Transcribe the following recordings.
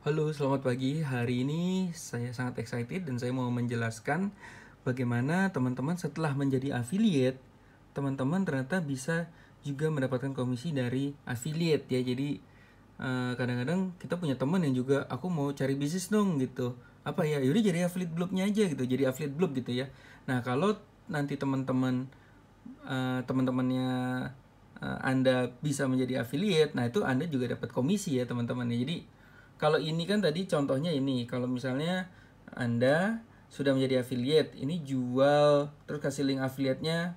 Halo, selamat pagi. Hari ini saya sangat excited dan saya mau menjelaskan bagaimana teman-teman setelah menjadi affiliate, teman-teman ternyata bisa juga mendapatkan komisi dari affiliate ya. Jadi eh, kadang-kadang kita punya teman yang juga aku mau cari bisnis dong gitu. Apa ya? Yaudah jadi affiliate blognya aja gitu. Jadi affiliate blog gitu ya. Nah, kalau nanti teman-teman eh, teman-temannya eh, Anda bisa menjadi affiliate, nah itu Anda juga dapat komisi ya teman-teman. Ya. Jadi kalau ini kan tadi contohnya ini, kalau misalnya Anda sudah menjadi affiliate, ini jual terus kasih link affiliate-nya.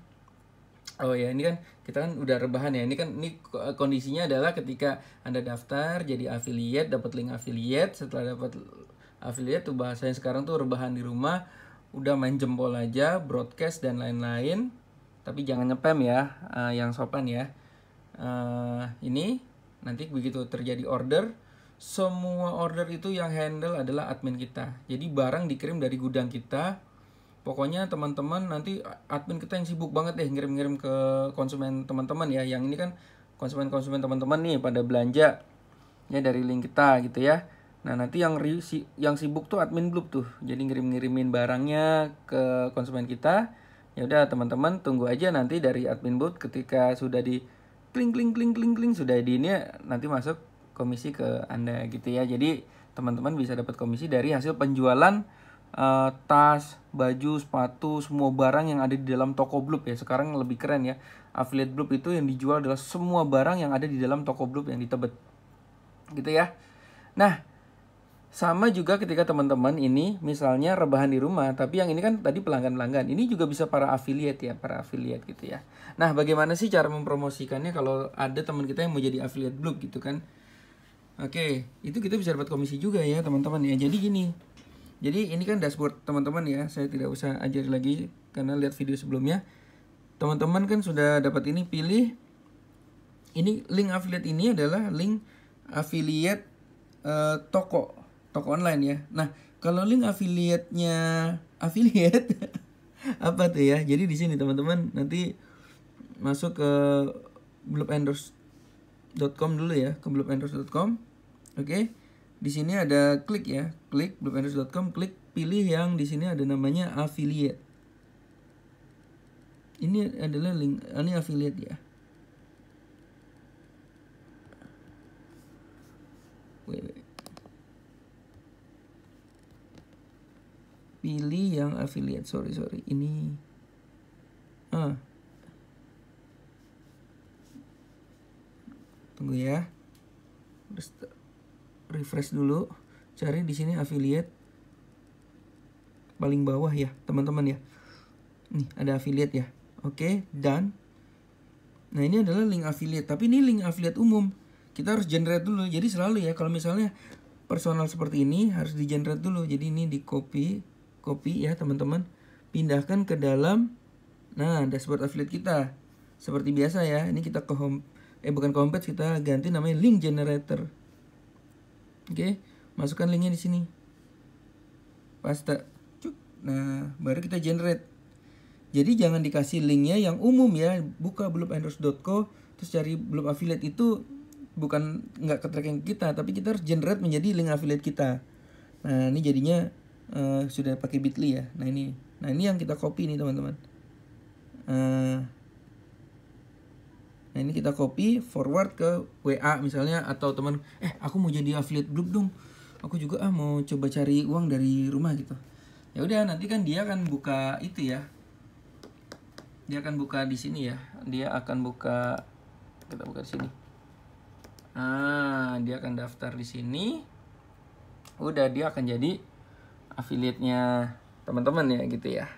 Oh ya, ini kan kita kan udah rebahan ya. Ini kan ini kondisinya adalah ketika Anda daftar jadi affiliate, dapat link affiliate, setelah dapat affiliate tuh bahasanya sekarang tuh rebahan di rumah, udah main jempol aja, broadcast dan lain-lain. Tapi jangan nyepem ya, uh, yang sopan ya. Uh, ini nanti begitu terjadi order, semua order itu yang handle adalah admin kita. Jadi barang dikirim dari gudang kita. Pokoknya teman-teman nanti admin kita yang sibuk banget deh ngirim-ngirim ke konsumen teman-teman ya. Yang ini kan konsumen-konsumen teman-teman nih pada belanja ya dari link kita gitu ya. Nah, nanti yang yang sibuk tuh admin blub tuh. Jadi ngirim-ngirimin barangnya ke konsumen kita. Ya udah teman-teman tunggu aja nanti dari admin blub ketika sudah di kling kling kling kling kling sudah di ini ya, nanti masuk komisi ke Anda gitu ya. Jadi teman-teman bisa dapat komisi dari hasil penjualan uh, tas, baju, sepatu, semua barang yang ada di dalam toko Blub ya. Sekarang lebih keren ya. Affiliate Blub itu yang dijual adalah semua barang yang ada di dalam toko Blub yang ditebet Gitu ya. Nah, sama juga ketika teman-teman ini misalnya rebahan di rumah, tapi yang ini kan tadi pelanggan-pelanggan. Ini juga bisa para affiliate ya, para affiliate gitu ya. Nah, bagaimana sih cara mempromosikannya kalau ada teman kita yang mau jadi affiliate Blub gitu kan? Oke, itu kita bisa dapat komisi juga ya teman-teman ya. Jadi gini, jadi ini kan dashboard teman-teman ya. Saya tidak usah ajari lagi karena lihat video sebelumnya. Teman-teman kan sudah dapat ini pilih. Ini link affiliate ini adalah link affiliate uh, toko toko online ya. Nah kalau link affiliate-nya affiliate apa tuh ya? Jadi di sini teman-teman nanti masuk ke blog endorse com dulu ya ke com, oke okay. di sini ada klik ya klik com, klik pilih yang di sini ada namanya affiliate ini adalah link ah, ini affiliate ya pilih yang affiliate sorry sorry ini ah tunggu ya refresh dulu cari di sini affiliate paling bawah ya teman-teman ya nih ada affiliate ya oke dan nah ini adalah link affiliate tapi ini link affiliate umum kita harus generate dulu jadi selalu ya kalau misalnya personal seperti ini harus di generate dulu jadi ini di copy copy ya teman-teman pindahkan ke dalam nah dashboard affiliate kita seperti biasa ya ini kita ke home eh bukan compet kita ganti namanya link generator oke okay? masukkan linknya di sini pasta cuk nah baru kita generate jadi jangan dikasih linknya yang umum ya buka belum endorse.co terus cari belum affiliate itu bukan nggak ke tracking kita tapi kita harus generate menjadi link affiliate kita nah ini jadinya uh, sudah pakai bitly ya nah ini nah ini yang kita copy nih teman-teman uh, Nah ini kita copy forward ke WA misalnya atau teman eh aku mau jadi affiliate group dong. Aku juga ah mau coba cari uang dari rumah gitu. Ya udah nanti kan dia akan buka itu ya. Dia akan buka di sini ya. Dia akan buka kita buka di sini. Ah, dia akan daftar di sini. Udah dia akan jadi affiliate-nya teman-teman ya gitu ya.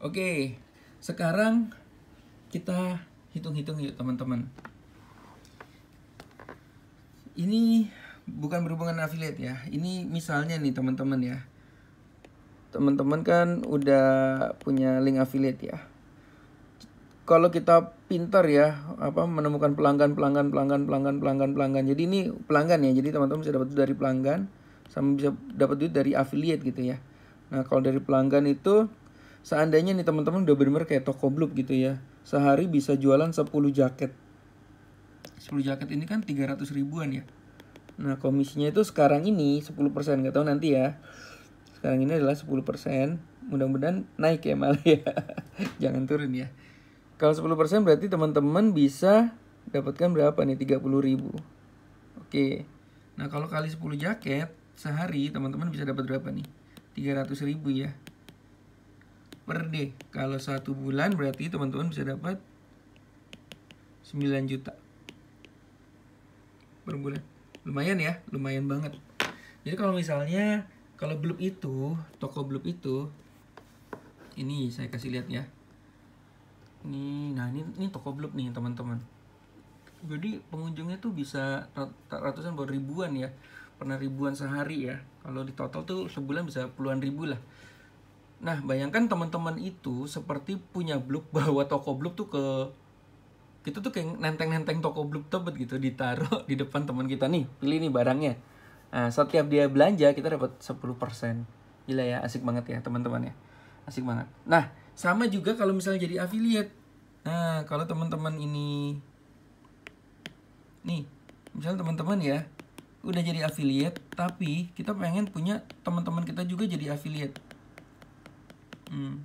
Oke. Sekarang kita hitung-hitung yuk teman-teman ini bukan berhubungan affiliate ya ini misalnya nih teman-teman ya teman-teman kan udah punya link affiliate ya kalau kita pintar ya apa menemukan pelanggan pelanggan pelanggan pelanggan pelanggan pelanggan jadi ini pelanggan ya jadi teman-teman bisa dapat dari pelanggan sama bisa dapat duit dari affiliate gitu ya nah kalau dari pelanggan itu seandainya nih teman-teman udah bener-bener kayak toko blub gitu ya sehari bisa jualan 10 jaket. 10 jaket ini kan 300 ribuan ya. Nah, komisinya itu sekarang ini 10%, nggak tahu nanti ya. Sekarang ini adalah 10%, mudah-mudahan naik ya malah ya. Jangan turun ya. Kalau 10% berarti teman-teman bisa dapatkan berapa nih? 30 ribu. Oke. Nah, kalau kali 10 jaket sehari teman-teman bisa dapat berapa nih? 300 ribu ya per D. Kalau satu bulan berarti teman-teman bisa dapat 9 juta per bulan. Lumayan ya, lumayan banget. Jadi kalau misalnya kalau belum itu, toko belum itu ini saya kasih lihat ya. Ini nah ini ini toko belum nih teman-teman. Jadi pengunjungnya tuh bisa ratusan bahkan ribuan ya. Pernah ribuan sehari ya. Kalau di total tuh sebulan bisa puluhan ribu lah. Nah, bayangkan teman-teman itu seperti punya blub bahwa toko blub tuh ke kita tuh kayak nenteng-nenteng toko blub tebet gitu ditaruh di depan teman kita nih, pilih nih barangnya. Nah, setiap dia belanja kita dapat 10%. Gila ya, asik banget ya teman-teman ya. Asik banget. Nah, sama juga kalau misalnya jadi affiliate. Nah, kalau teman-teman ini nih, misalnya teman-teman ya udah jadi affiliate tapi kita pengen punya teman-teman kita juga jadi affiliate Hmm.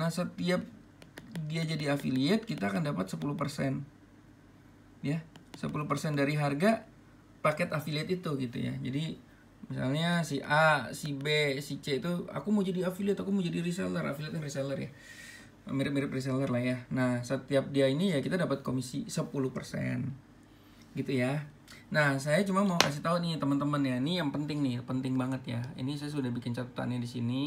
Nah, setiap dia jadi affiliate, kita akan dapat 10%. Ya, 10% dari harga paket affiliate itu gitu ya. Jadi misalnya si A, si B, si C itu aku mau jadi affiliate, aku mau jadi reseller, affiliate kan reseller ya. Mirip-mirip reseller lah ya. Nah, setiap dia ini ya kita dapat komisi 10%. Gitu ya. Nah, saya cuma mau kasih tahu nih teman-teman ya. Ini yang penting nih, penting banget ya. Ini saya sudah bikin catatannya di sini.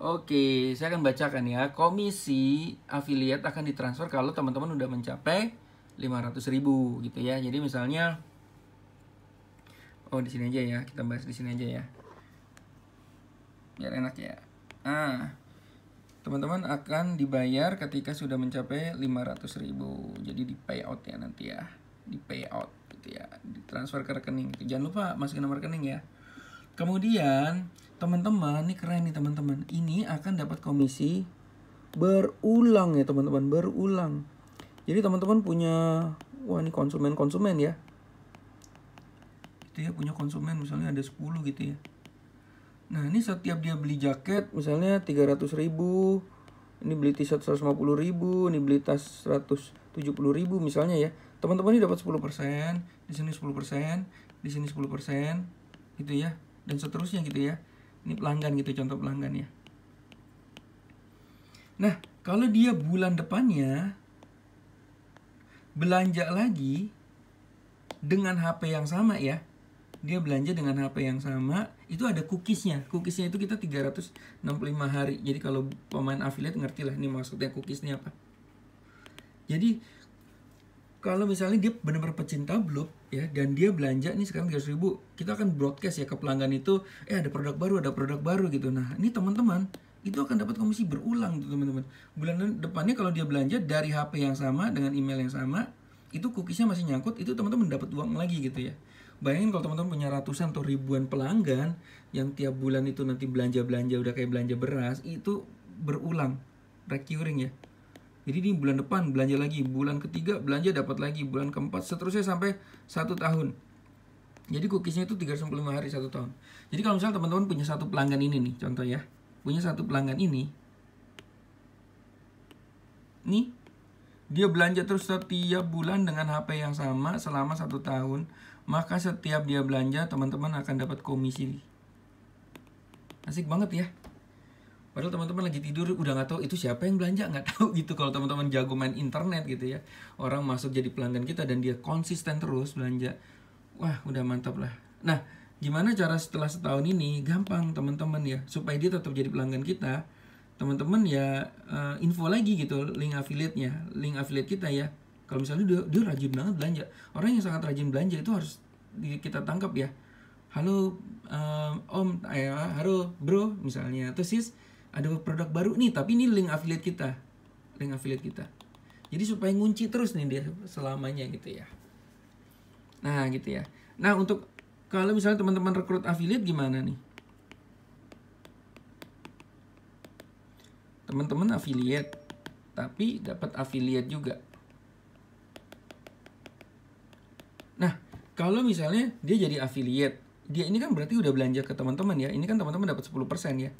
Oke, saya akan bacakan ya. Komisi afiliat akan ditransfer kalau teman-teman udah mencapai 500.000 gitu ya. Jadi misalnya Oh, di sini aja ya. Kita bahas di sini aja ya. Biar enak ya. Ah. Teman-teman akan dibayar ketika sudah mencapai 500.000. Jadi di payout ya nanti ya. Di payout gitu ya. Ditransfer ke rekening. Gitu. Jangan lupa masukin nomor rekening ya. Kemudian teman-teman ini keren nih teman-teman ini akan dapat komisi berulang ya teman-teman berulang jadi teman-teman punya wah ini konsumen-konsumen ya Itu ya punya konsumen misalnya ada 10 gitu ya nah ini setiap dia beli jaket misalnya 300 ribu ini beli t-shirt 150 ribu ini beli tas 170 ribu misalnya ya teman-teman ini dapat 10 persen di sini 10 persen di sini 10 persen gitu ya dan seterusnya gitu ya ini pelanggan gitu, contoh pelanggan ya. Nah, kalau dia bulan depannya belanja lagi dengan HP yang sama ya. Dia belanja dengan HP yang sama, itu ada cookiesnya. Cookiesnya itu kita 365 hari. Jadi kalau pemain affiliate ngerti lah ini maksudnya cookiesnya apa. Jadi kalau misalnya dia benar-benar pecinta blog ya dan dia belanja nih sekarang 300 ribu kita akan broadcast ya ke pelanggan itu eh ada produk baru ada produk baru gitu nah ini teman-teman itu akan dapat komisi berulang tuh teman-teman bulan depannya kalau dia belanja dari HP yang sama dengan email yang sama itu cookiesnya masih nyangkut itu teman-teman dapat uang lagi gitu ya bayangin kalau teman-teman punya ratusan atau ribuan pelanggan yang tiap bulan itu nanti belanja belanja udah kayak belanja beras itu berulang recurring ya jadi ini bulan depan belanja lagi, bulan ketiga belanja dapat lagi, bulan keempat seterusnya sampai satu tahun. Jadi cookiesnya itu 35 hari satu tahun. Jadi kalau misalnya teman-teman punya satu pelanggan ini nih, contoh ya, punya satu pelanggan ini, ini dia belanja terus setiap bulan dengan HP yang sama selama satu tahun, maka setiap dia belanja teman-teman akan dapat komisi. Asik banget ya. Padahal teman-teman lagi tidur udah nggak tahu itu siapa yang belanja nggak tahu gitu kalau teman-teman jago main internet gitu ya orang masuk jadi pelanggan kita dan dia konsisten terus belanja wah udah mantap lah nah gimana cara setelah setahun ini gampang teman-teman ya supaya dia tetap jadi pelanggan kita teman-teman ya uh, info lagi gitu link affiliate-nya link affiliate kita ya kalau misalnya dia, dia rajin banget belanja orang yang sangat rajin belanja itu harus kita tangkap ya halo um, om ayah eh, halo bro misalnya tesis sis ada produk baru nih tapi ini link affiliate kita link affiliate kita jadi supaya ngunci terus nih dia selamanya gitu ya nah gitu ya nah untuk kalau misalnya teman-teman rekrut affiliate gimana nih teman-teman affiliate tapi dapat affiliate juga nah kalau misalnya dia jadi affiliate dia ini kan berarti udah belanja ke teman-teman ya ini kan teman-teman dapat 10% ya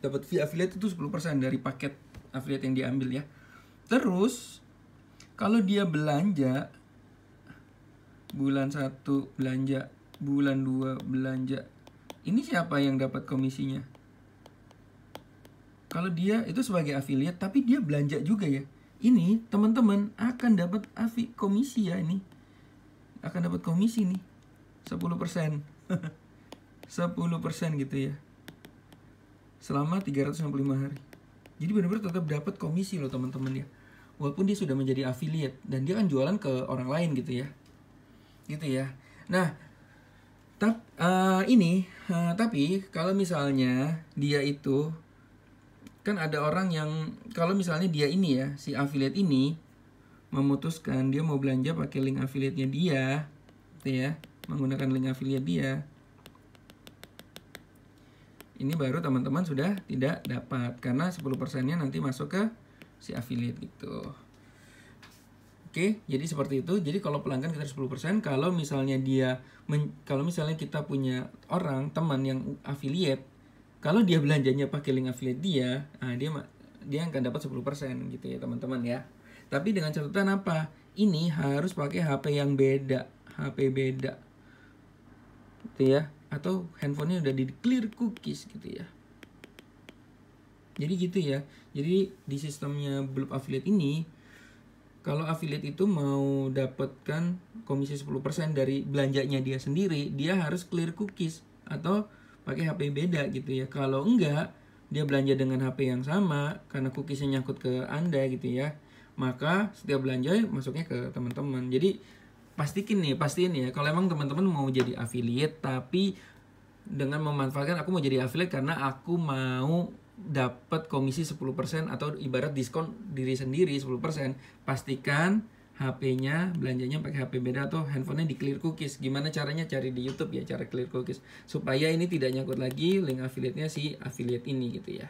dapat fee affiliate itu 10% dari paket affiliate yang diambil ya. Terus kalau dia belanja bulan 1 belanja, bulan 2 belanja. Ini siapa yang dapat komisinya? Kalau dia itu sebagai affiliate tapi dia belanja juga ya. Ini teman-teman akan dapat afi komisi ya ini. Akan dapat komisi nih. 10%. 10% gitu ya selama 365 hari. Jadi benar-benar tetap dapat komisi loh teman-teman ya. Walaupun dia sudah menjadi affiliate dan dia kan jualan ke orang lain gitu ya. Gitu ya. Nah, tap, uh, ini uh, tapi kalau misalnya dia itu kan ada orang yang kalau misalnya dia ini ya si affiliate ini memutuskan dia mau belanja pakai link affiliate-nya dia gitu ya menggunakan link affiliate dia ini baru teman-teman sudah tidak dapat karena 10%-nya nanti masuk ke si affiliate gitu. Oke, jadi seperti itu. Jadi kalau pelanggan kita 10%, kalau misalnya dia men, kalau misalnya kita punya orang teman yang affiliate, kalau dia belanjanya pakai link affiliate dia, nah dia dia akan dapat 10% gitu ya, teman-teman ya. Tapi dengan catatan apa? Ini harus pakai HP yang beda, HP beda. Gitu ya atau handphonenya udah di clear cookies gitu ya jadi gitu ya jadi di sistemnya blue Affiliate ini kalau affiliate itu mau dapatkan komisi 10% dari belanjanya dia sendiri dia harus clear cookies atau pakai HP beda gitu ya kalau enggak dia belanja dengan HP yang sama karena cookiesnya nyangkut ke anda gitu ya maka setiap belanja masuknya ke teman-teman jadi pastikan nih pastiin ya kalau emang teman-teman mau jadi affiliate tapi dengan memanfaatkan aku mau jadi affiliate karena aku mau dapat komisi 10% atau ibarat diskon diri sendiri 10% pastikan HP-nya belanjanya pakai HP beda atau handphonenya di clear cookies gimana caranya cari di YouTube ya cara clear cookies supaya ini tidak nyangkut lagi link affiliate-nya si affiliate ini gitu ya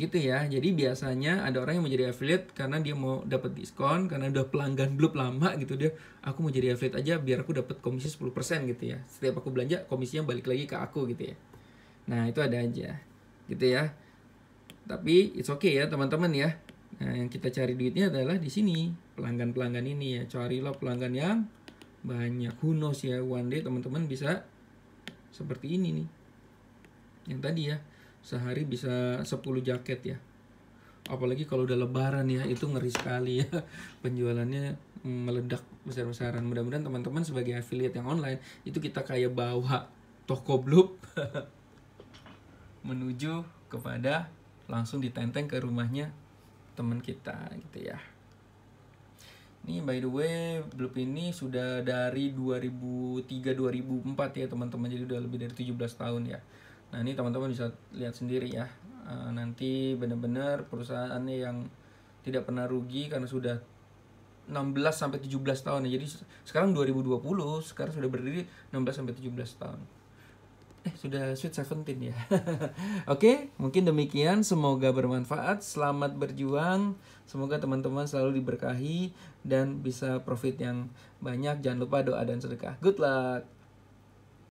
gitu ya. Jadi biasanya ada orang yang mau jadi affiliate karena dia mau dapat diskon karena udah pelanggan belum lama gitu dia. Aku mau jadi affiliate aja biar aku dapat komisi 10% gitu ya. Setiap aku belanja komisinya balik lagi ke aku gitu ya. Nah, itu ada aja. Gitu ya. Tapi it's okay ya teman-teman ya. Nah, yang kita cari duitnya adalah di sini. Pelanggan-pelanggan ini ya. cari Carilah pelanggan yang banyak. Who knows ya, one day teman-teman bisa seperti ini nih. Yang tadi ya sehari bisa 10 jaket ya apalagi kalau udah lebaran ya itu ngeri sekali ya penjualannya mm, meledak besar-besaran mudah-mudahan teman-teman sebagai affiliate yang online itu kita kayak bawa toko blub menuju kepada langsung ditenteng ke rumahnya teman kita gitu ya ini by the way blub ini sudah dari 2003 2004 ya teman-teman jadi udah lebih dari 17 tahun ya Nah ini teman-teman bisa lihat sendiri ya. Eh, nanti benar-benar perusahaannya yang tidak pernah rugi karena sudah 16 sampai 17 tahun. Ya. Jadi sekarang 2020, sekarang sudah berdiri 16 sampai 17 tahun. Eh, sudah sweet 17 ya. Oke, mungkin demikian. Semoga bermanfaat. Selamat berjuang. Semoga teman-teman selalu diberkahi dan bisa profit yang banyak. Jangan lupa doa dan sedekah. Good luck.